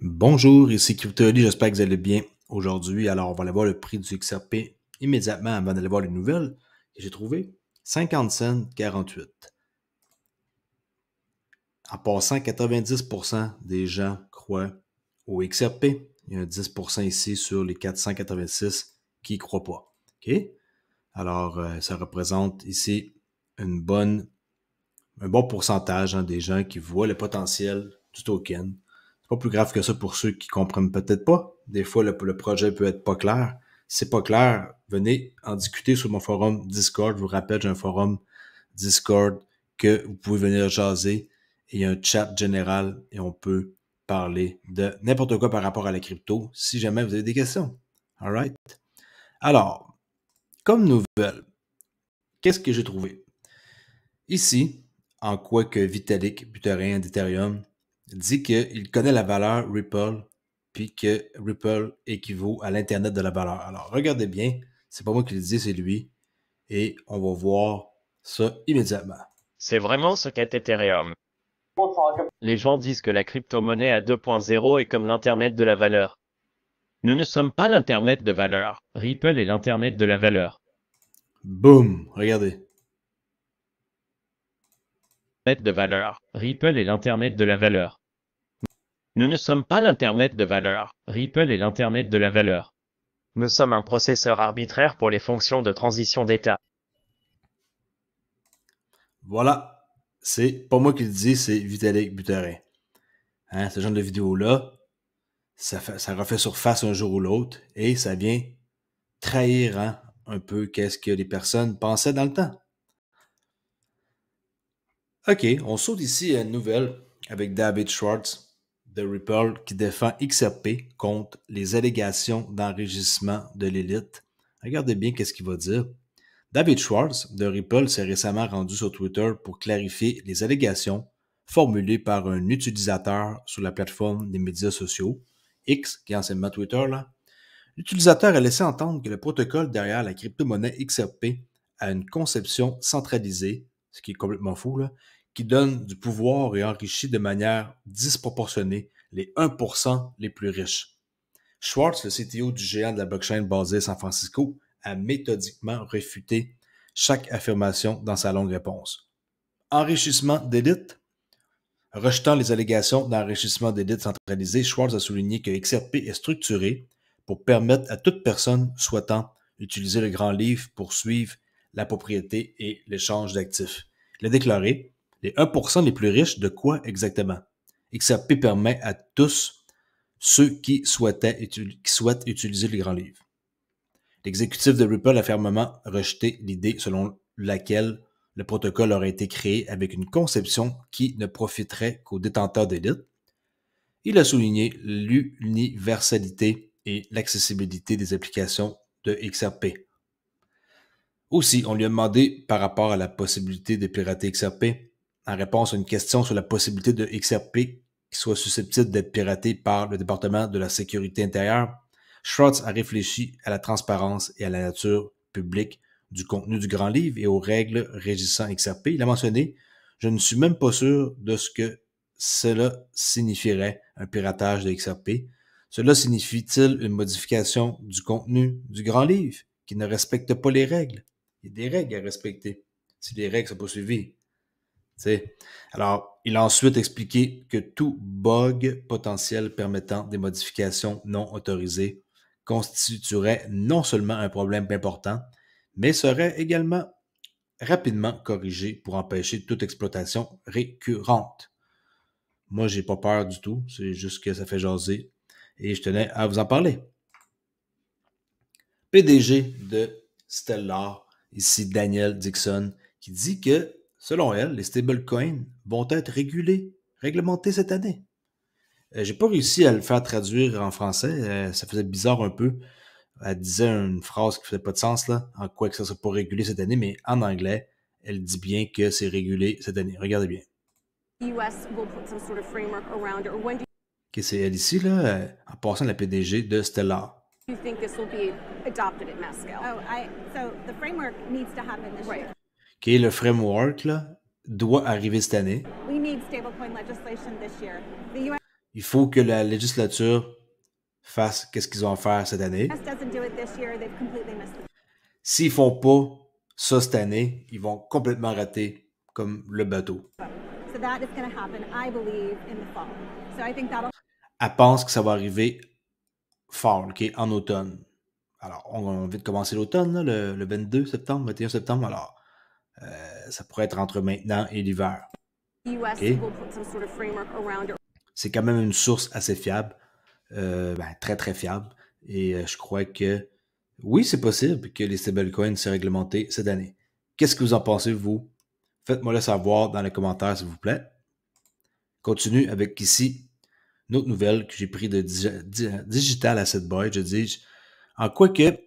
Bonjour, ici CryptoLi, j'espère que vous allez bien aujourd'hui. Alors, on va aller voir le prix du XRP immédiatement avant d'aller voir les nouvelles. J'ai trouvé 50 48. En passant, 90% des gens croient au XRP. Il y a 10% ici sur les 486 qui ne croient pas. ok Alors, euh, ça représente ici une bonne, un bon pourcentage hein, des gens qui voient le potentiel du token pas plus grave que ça pour ceux qui comprennent peut-être pas. Des fois, le, projet peut être pas clair. C'est pas clair, venez en discuter sur mon forum Discord. Je vous rappelle, j'ai un forum Discord que vous pouvez venir jaser. Il y a un chat général et on peut parler de n'importe quoi par rapport à la crypto si jamais vous avez des questions. All Alors, comme nouvelle, qu'est-ce que j'ai trouvé? Ici, en quoi que Vitalik Buterin Ethereum dit qu'il connaît la valeur Ripple, puis que Ripple équivaut à l'Internet de la valeur. Alors, regardez bien, c'est pas moi qui le dis, c'est lui, et on va voir ça immédiatement. C'est vraiment ce qu'est Ethereum. Les gens disent que la crypto-monnaie à 2.0 est comme l'Internet de la valeur. Nous ne sommes pas l'Internet de valeur. Ripple est l'Internet de la valeur. Boum, regardez. De valeur. Ripple est l'Internet de la valeur. Nous ne sommes pas l'Internet de valeur. Ripple est l'Internet de la valeur. Nous sommes un processeur arbitraire pour les fonctions de transition d'état. Voilà. C'est pas moi qui le dis, c'est Vitalik Buterin. Hein, ce genre de vidéo-là, ça, refait surface un jour ou l'autre et ça vient trahir hein, un peu qu'est-ce que les personnes pensaient dans le temps. OK, on saute ici à une nouvelle avec David Schwartz de Ripple qui défend XRP contre les allégations d'enrichissement de l'élite. Regardez bien qu'est-ce qu'il va dire. David Schwartz de Ripple s'est récemment rendu sur Twitter pour clarifier les allégations formulées par un utilisateur sur la plateforme des médias sociaux, X, qui est anciennement Twitter. L'utilisateur a laissé entendre que le protocole derrière la crypto-monnaie XRP a une conception centralisée, ce qui est complètement fou, là, qui donne du pouvoir et enrichit de manière disproportionnée les 1% les plus riches. Schwartz, le CTO du géant de la blockchain basé à San Francisco, a méthodiquement réfuté chaque affirmation dans sa longue réponse. Enrichissement d'élite. Rejetant les allégations d'enrichissement d'élite centralisé, Schwartz a souligné que XRP est structuré pour permettre à toute personne souhaitant utiliser le grand livre pour suivre la propriété et l'échange d'actifs. Il a déclaré les 1% les plus riches de quoi exactement? XRP permet à tous ceux qui, qui souhaitent utiliser le grand livre. L'exécutif de Ripple a fermement rejeté l'idée selon laquelle le protocole aurait été créé avec une conception qui ne profiterait qu'aux détenteurs d'élite. Il a souligné l'universalité et l'accessibilité des applications de XRP. Aussi, on lui a demandé par rapport à la possibilité de pirater XRP en réponse à une question sur la possibilité de XRP qui soit susceptible d'être piraté par le département de la sécurité intérieure, Schwartz a réfléchi à la transparence et à la nature publique du contenu du grand livre et aux règles régissant XRP. Il a mentionné Je ne suis même pas sûr de ce que cela signifierait un piratage de XRP. Cela signifie-t-il une modification du contenu du grand livre qui ne respecte pas les règles? Il y a des règles à respecter si les règles sont pas suivies. Alors, il a ensuite expliqué que tout bug potentiel permettant des modifications non autorisées constituerait non seulement un problème important, mais serait également rapidement corrigé pour empêcher toute exploitation récurrente. Moi, j'ai pas peur du tout, c'est juste que ça fait jaser et je tenais à vous en parler. PDG de Stellar, ici Daniel Dixon, qui dit que Selon elle, les stablecoins vont être régulés, réglementés cette année. Je euh, J'ai pas réussi à le faire traduire en français. Euh, ça faisait bizarre un peu. Elle disait une phrase qui faisait pas de sens, là, en quoi que ça soit pas régulé cette année, mais en anglais, elle dit bien que c'est régulé cette année. Regardez bien. c'est elle ici, là, euh, en passant la PDG de Stellar. Oh, you le framework, doit arriver cette année. Il faut que la législature fasse qu'est-ce qu'ils ont à faire cette année. S'ils ne font pas ça cette année, ils vont complètement rater comme le bateau. Elle pense que ça va arriver fall, qui en automne. Alors, on, a envie de commencer l'automne, le, le 22 septembre, 21 septembre. Alors, euh, ça pourrait être entre maintenant et l'hiver. C'est quand même une source assez fiable, euh, ben, très très fiable. Et euh, je crois que oui, c'est possible que les stablecoins soient réglementés cette année. Qu'est-ce que vous en pensez, vous? Faites-moi le savoir dans les commentaires, s'il vous plaît. Continue avec ici notre nouvelle que j'ai pris de Digital Asset Boy, je dis, en quoi que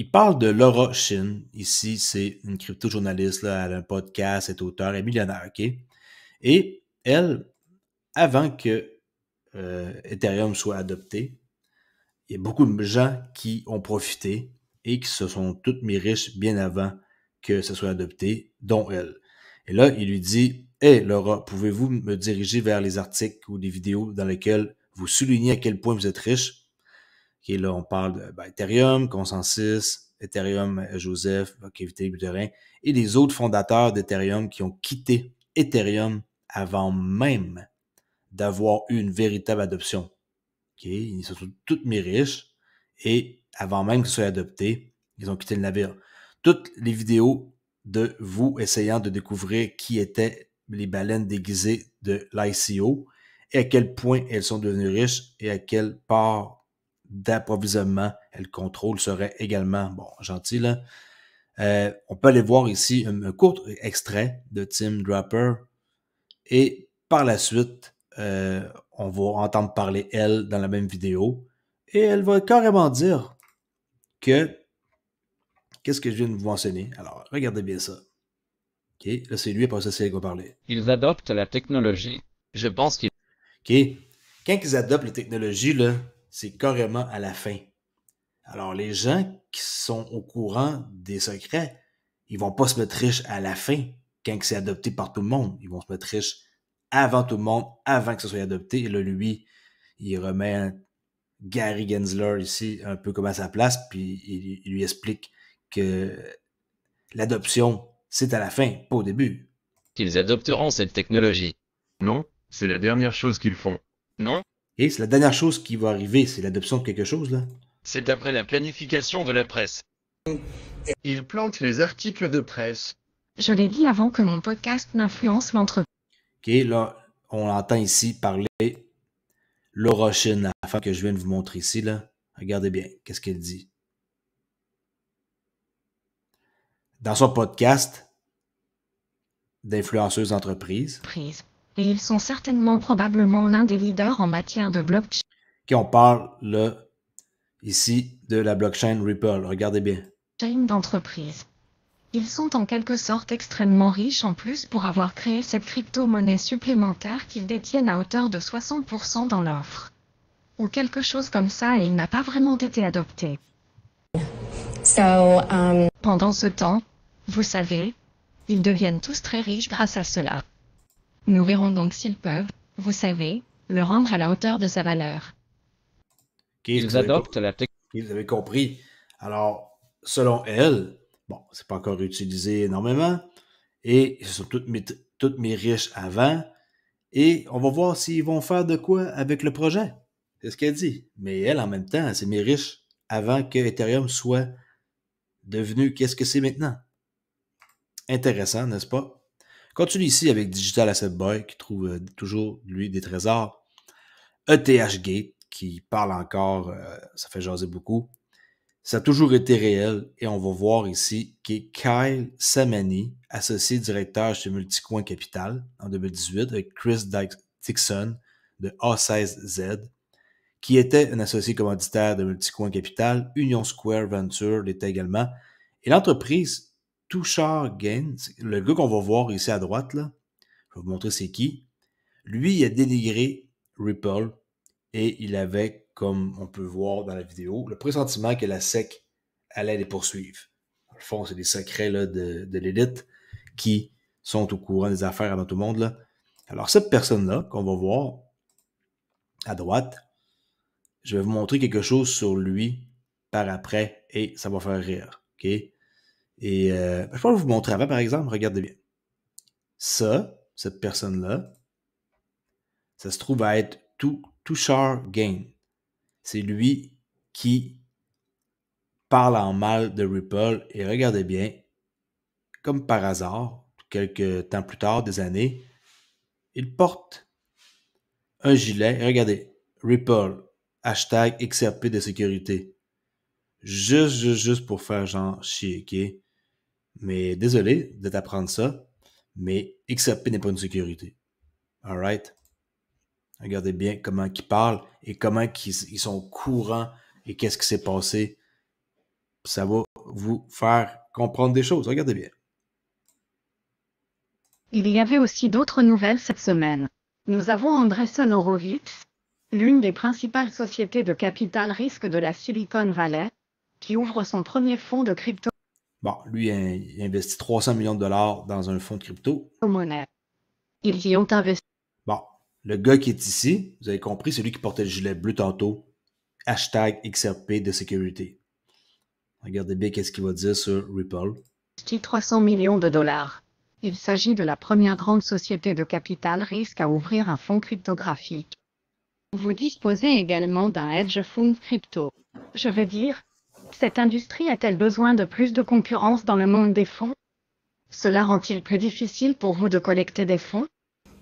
il parle de Laura Shin. Ici, c'est une crypto-journaliste. Elle a un podcast, elle est auteur, elle est millionnaire. Et elle, avant que euh, Ethereum soit adopté, il y a beaucoup de gens qui ont profité et qui se sont toutes mis riches bien avant que ce soit adopté, dont elle. Et là, il lui dit Hey Laura, pouvez-vous me diriger vers les articles ou les vidéos dans lesquelles vous soulignez à quel point vous êtes riche là, on parle de ben, Ethereum, Consensus, Ethereum, Joseph, euh, et les autres fondateurs d'Ethereum qui ont quitté Ethereum avant même d'avoir eu une véritable adoption. Ils sont tous mis riches et avant même qu'ils soient adoptés, ils ont quitté le navire. Toutes les vidéos de vous essayant de découvrir qui étaient les baleines déguisées de l'ICO et à quel point elles sont devenues riches et à quelle part d'approvisionnement elle contrôle serait également, bon, gentil là. Euh, on peut aller voir ici un, court extrait de Tim Draper et par la suite, euh, on va entendre parler elle dans la même vidéo et elle va carrément dire que qu'est-ce que je viens de vous enseigner. Alors, regardez bien ça. OK, là, c'est lui, pas ça, c'est va parler. Ils adoptent la technologie. Je pense qu'ils... OK, quand ils adoptent la technologie là, c'est carrément à la fin. Alors, les gens qui sont au courant des secrets, ils vont pas se mettre riche à la fin, quand c'est adopté par tout le monde. Ils vont se mettre riche avant tout le monde, avant que ce soit adopté. Et là, lui, il remet Gary Gensler ici, un peu comme à sa place, puis il, lui explique que l'adoption, c'est à la fin, pas au début. Ils adopteront cette technologie. Non, c'est la dernière chose qu'ils font. Non, et c'est la dernière chose qui va arriver, c'est l'adoption de quelque chose, là. C'est d'après la planification de la presse. Il plante les articles de presse. Je l'ai dit avant que mon podcast n'influence l'entreprise. Ok, là, on entend ici parler Laura Chen la femme que je viens de vous montrer ici, là. Regardez bien, qu'est-ce qu'elle dit. Dans son podcast, d'influenceuse entreprise. Prise et ils sont certainement probablement l'un des leaders en matière de blockchain. Qui on parle le ici de la blockchain Ripple, regardez bien. Chain d'entreprise. Ils sont en quelque sorte extrêmement riches en plus pour avoir créé cette crypto-monnaie supplémentaire qu'ils détiennent à hauteur de 60% dans l'offre. Ou quelque chose comme ça et il n'a pas vraiment été adopté. Um, Pendant ce temps, vous savez, ils deviennent tous très riches grâce à cela. Nous verrons donc s'ils peuvent, vous savez, le rendre à la hauteur de sa valeur. Ils, adoptent la technique. Vous avez compris. Alors, selon elle, bon, c'est pas encore utilisé énormément, et ce sont toutes mes, mes riches avant, et on va voir s'ils vont faire de quoi avec le projet. C'est ce qu'elle dit. Mais elle, en même temps, c'est mes riches avant que Ethereum soit devenu qu'est-ce que c'est maintenant. Intéressant, n'est-ce pas? Continue ici avec Digital Asset Boy qui trouve euh, toujours, lui, des trésors. ETH Gate qui parle encore, euh, ça fait jaser beaucoup. Ça a toujours été réel et on va voir ici qui est Kyle Samani, associé directeur chez Multicoin Capital en 2018 avec Chris Dixon de A16Z, qui était un associé commanditaire de Multicoin Capital. Union Square Venture l'était également. Et l'entreprise Touchard Gaines, le gars qu'on va voir ici à droite, là, je vais vous montrer c'est qui. Lui, il a dénigré Ripple et il avait, comme on peut voir dans la vidéo, le pressentiment que la SEC allait les poursuivre. Dans le fond, c'est des secrets de, l'élite qui sont au courant des affaires dans tout le monde. Là. Alors, cette personne-là qu'on va voir à droite, je vais vous montrer quelque chose sur lui par après et ça va faire rire. OK? Et euh, je vais vous montrer avant, par exemple, regardez bien. Ça, cette personne-là, ça se trouve à être touchard gain. C'est lui qui parle en mal de Ripple et regardez bien, comme par hasard, quelques temps plus tard, des années, il porte un gilet. regardez, Ripple, hashtag XRP de sécurité. Juste, juste, juste pour faire genre chier, ok? Mais désolé de t'apprendre ça, mais XRP n'est pas une sécurité. Alright? Regardez bien comment ils parlent et comment ils, sont courants et qu'est-ce qui s'est passé. Ça va vous faire comprendre des choses. Regardez bien. Il y avait aussi d'autres nouvelles cette semaine. Nous avons Andreessen Horowitz, l'une des principales sociétés de capital risque de la Silicon Valley, qui ouvre son premier fonds de crypto Bon, lui, il investit 300 millions de dollars dans un fonds de crypto. Ils y ont investi. Bon, le gars qui est ici, vous avez compris, c'est lui qui portait le gilet bleu tantôt. Hashtag XRP de sécurité. Regardez bien qu'est-ce qu'il va dire sur Ripple. 300 millions de dollars. Il s'agit de la première grande société de capital risque à ouvrir un fonds cryptographique. Vous disposez également d'un hedge fund crypto. Je veux dire, cette industrie a-t-elle besoin de plus de concurrence dans le monde des fonds Cela rend-il plus difficile pour vous de collecter des fonds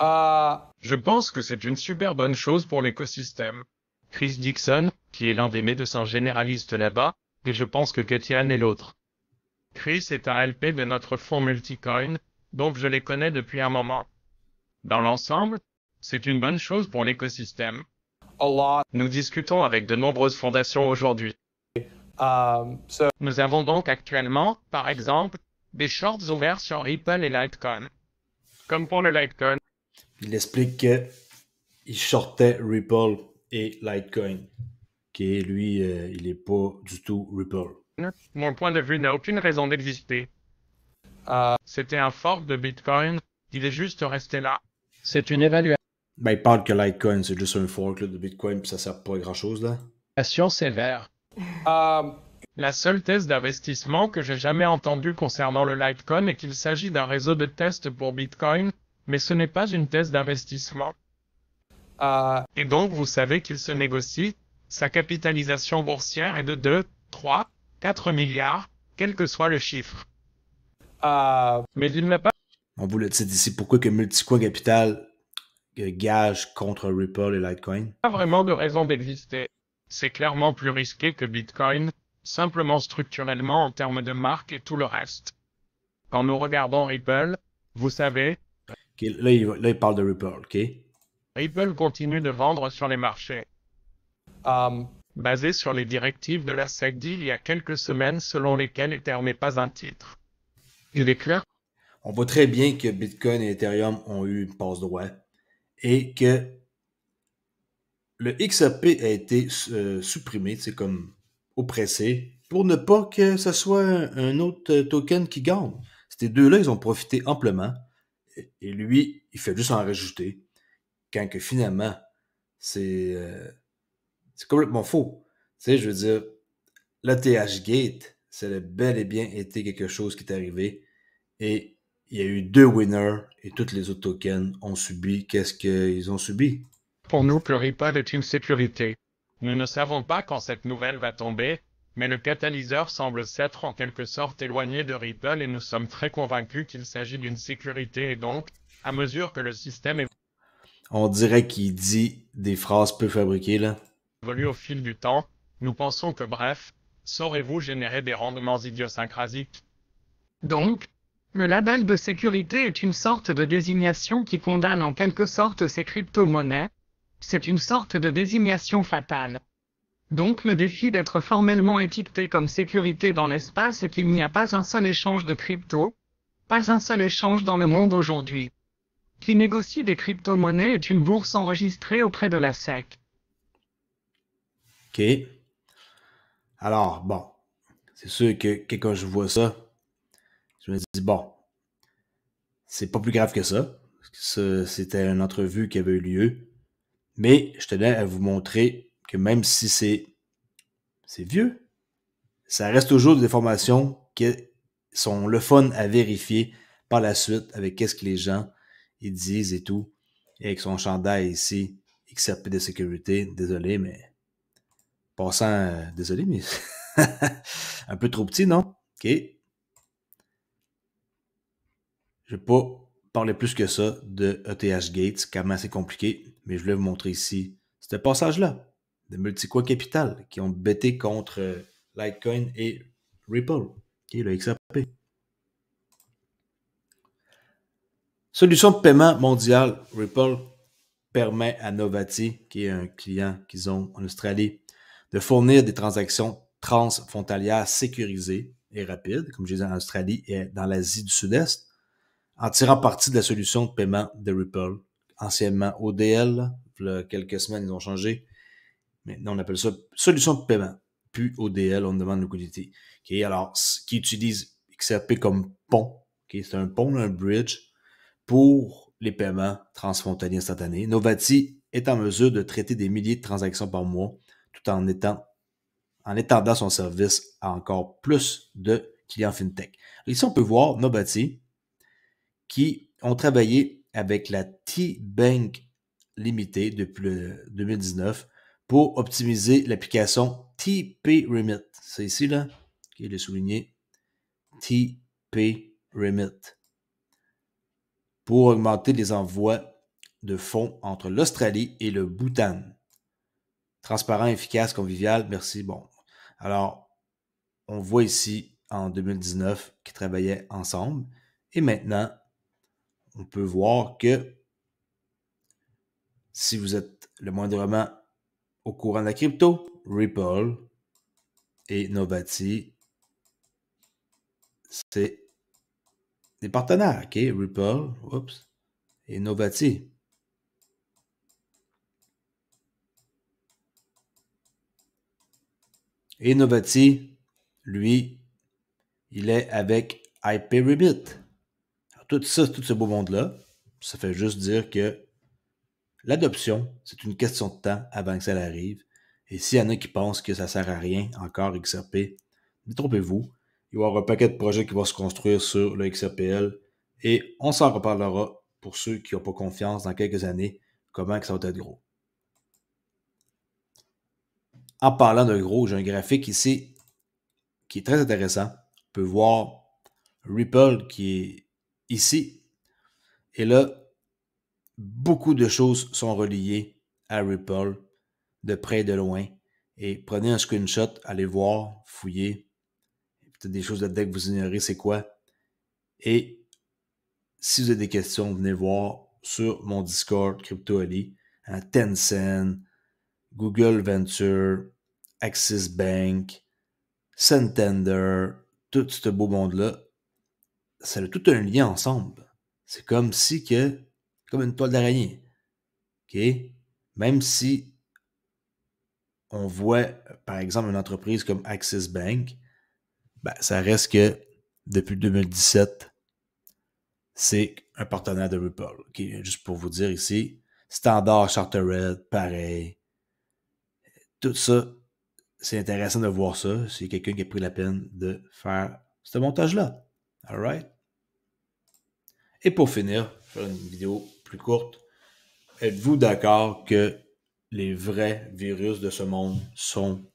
Ah, je pense que c'est une super bonne chose pour l'écosystème. Chris Dixon, qui est l'un des médecins généralistes là-bas, et je pense que Ketian est l'autre. Chris est un LP de notre fonds Multicoin, donc je les connais depuis un moment. Dans l'ensemble, c'est une bonne chose pour l'écosystème. nous discutons avec de nombreuses fondations aujourd'hui. Um, Nous avons donc actuellement, par exemple, des shorts ouverts sur Ripple et Litecoin. Comme pour le Litecoin. Il explique qu'il shortait Ripple et Litecoin, qui lui, euh, il n'est pas du tout Ripple. Mon point de vue n'a aucune raison d'exister. Uh, C'était un fork de Bitcoin, il est juste resté là. C'est une évaluation. Ben, il parle que Litecoin, c'est juste un fork de Bitcoin, puis ça sert pas à grand chose là. Sévère. Euh, La seule thèse d'investissement que j'ai jamais entendue concernant le Litecoin est qu'il s'agit d'un réseau de tests pour Bitcoin, mais ce n'est pas une thèse d'investissement. Euh, et donc vous savez qu'il se négocie, sa capitalisation boursière est de 2, 3, 4 milliards, quel que soit le chiffre. Euh, mais il n'a pas. On vous le dit ici, pourquoi que Multicoin Capital gage contre Ripple et Litecoin? Pas vraiment de raison d'exister c'est clairement plus risqué que Bitcoin, simplement structurellement en termes de marque et tout le reste. Quand nous regardons Ripple, vous savez... là, il, parle de Ripple, OK? Ripple continue de vendre sur les marchés. Um, basé sur les directives de la SEC il y a quelques semaines selon lesquelles Ethereum n'est pas un titre. Il est clair on voit très bien que Bitcoin et Ethereum ont eu une passe droit et que le XAP a été euh, supprimé, c'est comme oppressé, pour ne pas que ce soit un autre token qui gagne. Ces deux-là, ils ont profité amplement. Et lui, il fait juste en rajouter. Quand que finalement, c'est euh, complètement faux. Tu sais, je veux dire, le TH Gate, ça a bel et bien été quelque chose qui est arrivé. Et il y a eu deux winners et tous les autres tokens ont subi qu'est-ce qu'ils ont subi. Pour nous, Pluripod est une sécurité. Nous ne savons pas quand cette nouvelle va tomber, mais le catalyseur semble s'être en quelque sorte éloigné de Ripple et nous sommes très convaincus qu'il s'agit d'une sécurité et donc, à mesure que le système est... On dirait qu'il dit des phrases peu fabriquées là. Évolue au fil du temps, nous pensons que bref, saurez-vous générer des rendements idiosyncrasiques Donc, le label de sécurité est une sorte de désignation qui condamne en quelque sorte ces crypto-monnaies, c'est une sorte de désignation fatale. Donc le défi d'être formellement étiqueté comme sécurité dans l'espace est qu'il n'y a pas un seul échange de crypto, pas un seul échange dans le monde aujourd'hui. Qui négocie des crypto-monnaies est une bourse enregistrée auprès de la SEC. OK. Alors, bon, c'est sûr que, que, quand je vois ça, je me dis, bon, c'est pas plus grave que ça. C'était une entrevue qui avait eu lieu. Mais je tenais à vous montrer que même si c'est, c'est vieux, ça reste toujours des formations qui sont le fun à vérifier par la suite avec qu'est-ce que les gens ils disent et tout. Et avec son chandail ici, XRP de sécurité, désolé, mais passant, euh, désolé, mais un peu trop petit, non? OK. Je vais pas parler plus que ça de ETH Gates, comment c'est compliqué, mais je voulais vous montrer ici ce passage-là de Multicoin Capital qui ont bêté contre euh, Litecoin et Ripple, qui est le XRP. Solution de paiement mondiale, Ripple permet à Novati, qui est un client qu'ils ont en Australie, de fournir des transactions transfrontalières sécurisées et rapides, comme je disais en Australie et dans l'Asie du Sud-Est, en tirant parti de la solution de paiement de Ripple, anciennement ODL. Il quelques semaines, ils ont changé. Maintenant, on appelle ça solution de paiement. Puis ODL, on demande liquidité. Okay, alors, qui utilise XRP comme pont. Okay, c'est un pont, un bridge pour les paiements transfrontaliers instantanés. Novati est en mesure de traiter des milliers de transactions par mois tout en étant en étendant son service à encore plus de clients fintech. Ici, on peut voir Novati qui ont travaillé avec la T-Bank Limited depuis le 2019 pour optimiser l'application TP Remit. C'est ici, là, qui est le souligné. TP Remit. Pour augmenter les envois de fonds entre l'Australie et le Bhoutan. Transparent, efficace, convivial. Merci. Bon. Alors, on voit ici en 2019 qu'ils travaillaient ensemble. Et maintenant, on peut voir que si vous êtes le moindrement au courant de la crypto, Ripple et Novati, c'est des partenaires, OK? Ripple, oups, et Novati. Et Novati, lui, il est avec Rebit tout ça, tout ce beau monde-là, ça fait juste dire que l'adoption, c'est une question de temps avant que ça arrive. Et s'il y en a qui pensent que ça sert à rien encore XRP, détrompez-vous. Il y aura un paquet de projets qui vont se construire sur le XRPL et on s'en reparlera pour ceux qui n'ont pas confiance dans quelques années comment que ça va être gros. En parlant de gros, j'ai un graphique ici qui est très intéressant. On peut voir Ripple qui est ici. Et là, beaucoup de choses sont reliées à Ripple, de près et de loin. Et prenez un screenshot, allez voir, fouillez. Peut-être des choses là-dedans que vous ignorez, c'est quoi. Et si vous avez des questions, venez voir sur mon Discord Crypto Ali, hein, Tencent, Google Venture, Axis Bank, Centender, tout ce beau monde-là ça a tout un lien ensemble. C'est comme si que, comme une toile d'araignée. OK? Même si on voit, par exemple, une entreprise comme Axis Bank, ben, ça reste que depuis 2017, c'est un partenaire de Ripple. Juste pour vous dire ici, Standard Chartered, pareil. Tout ça, c'est intéressant de voir ça. C'est quelqu'un qui a pris la peine de faire ce montage-là. All right? Et pour finir, faire une vidéo plus courte, êtes-vous d'accord que les vrais virus de ce monde sont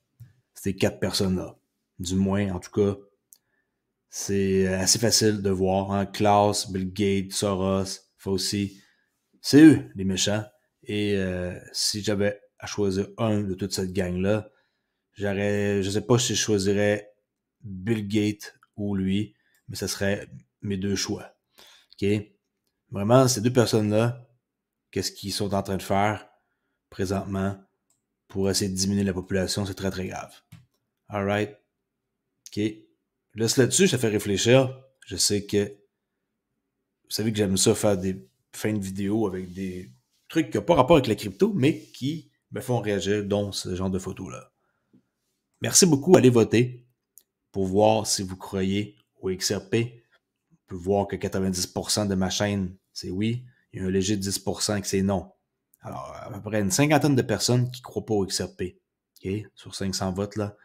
ces quatre personnes-là? Du moins, en tout cas, c'est assez facile de voir. Hein? Klaus, Bill Gates, Soros, Fauci, c'est eux les méchants. Et euh, si j'avais à choisir un de toute cette gang-là, j'aurais, je sais pas si je choisirais Bill Gates ou lui, mais ce serait mes deux choix. OK? Vraiment, ces deux personnes-là, qu'est-ce qu'ils sont en train de faire présentement pour essayer de diminuer la population, c'est très, très grave. All right? OK? laisse là-dessus, ça fait réfléchir. Je sais que vous savez que j'aime ça faire des fins de vidéos avec des trucs qui n'ont pas rapport avec la crypto, mais qui me font réagir, dont ce genre de photos-là. Merci beaucoup, allez voter pour voir si vous croyez au XRP peut voir que 90% de ma chaîne, c'est oui. Il y a un léger 10% qui, c'est non. Alors, à peu près une cinquantaine de personnes qui ne croient pas au XRP. Sur 500 votes, là,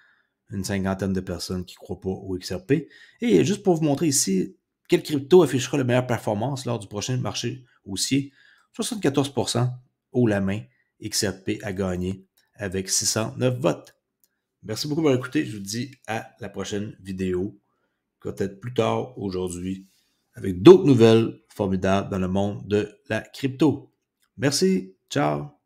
une cinquantaine de personnes qui ne croient pas au XRP. Et juste pour vous montrer ici, quelle crypto affichera la meilleure performance lors du prochain marché haussier? 74% haut la main, XRP a gagné avec 609 votes. Merci beaucoup pour écouté. Je vous dis à la prochaine vidéo, peut-être plus tard aujourd'hui avec d'autres nouvelles formidables dans le monde de la crypto. Merci, ciao.